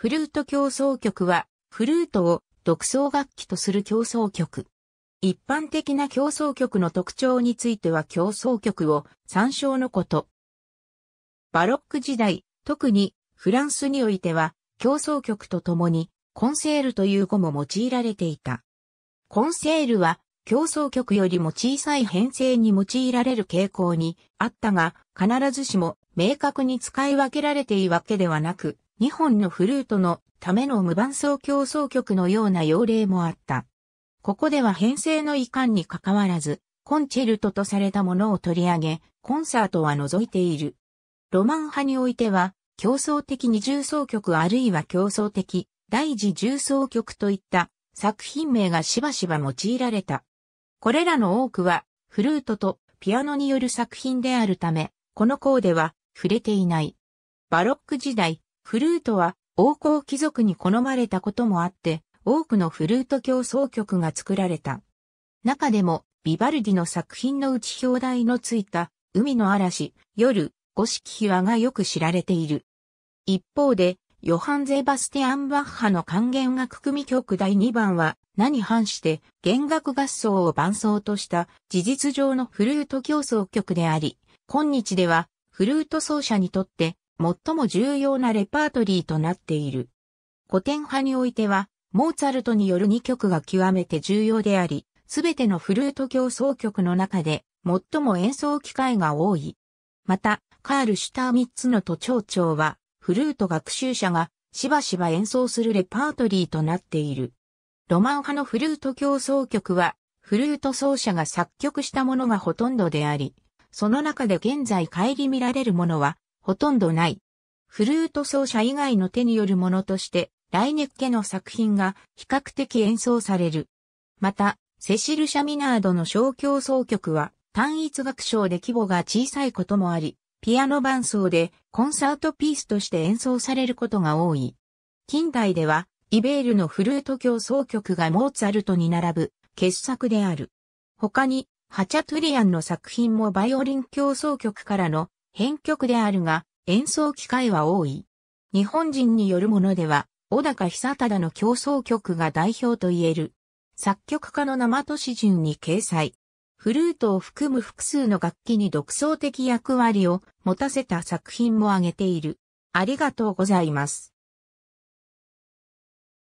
フルート協奏曲は、フルートを独奏楽器とする協奏曲。一般的な協奏曲の特徴については協奏曲を参照のこと。バロック時代、特にフランスにおいては、協奏曲とともに、コンセールという語も用いられていた。コンセールは、競争曲よりも小さい編成に用いられる傾向にあったが、必ずしも明確に使い分けられているわけではなく、2本のフルートのための無伴奏競争曲のような要例もあった。ここでは編成の遺憾に関わらず、コンチェルトとされたものを取り上げ、コンサートは除いている。ロマン派においては、競争的二重奏曲あるいは競争的第次重奏曲といった作品名がしばしば用いられた。これらの多くはフルートとピアノによる作品であるため、この項では触れていない。バロック時代、フルートは王侯貴族に好まれたこともあって、多くのフルート競争曲が作られた。中でも、ビバルディの作品のうち表題のついた、海の嵐、夜、五色秘話がよく知られている。一方で、ヨハン・ゼバスティアン・バッハの管弦楽組曲第2番は、何反して弦楽合奏を伴奏とした事実上のフルート競争曲であり、今日ではフルート奏者にとって最も重要なレパートリーとなっている。古典派においては、モーツァルトによる2曲が極めて重要であり、すべてのフルート競奏曲の中で最も演奏機会が多い。また、カール・シュターミッツの都庁長は、フルート学習者がしばしば演奏するレパートリーとなっている。ロマン派のフルート競奏曲は、フルート奏者が作曲したものがほとんどであり、その中で現在顧みられるものは、ほとんどない。フルート奏者以外の手によるものとして、ライネッケの作品が比較的演奏される。また、セシル・シャミナードの小競奏曲は単一楽章で規模が小さいこともあり、ピアノ伴奏でコンサートピースとして演奏されることが多い。近代では、イベールのフルート競奏曲がモーツァルトに並ぶ傑作である。他に、ハチャトゥリアンの作品もバイオリン競奏曲からの編曲であるが、演奏機会は多い。日本人によるものでは、小高久忠の競争曲が代表と言える。作曲家の生都市順に掲載。フルートを含む複数の楽器に独創的役割を持たせた作品も挙げている。ありがとうございます。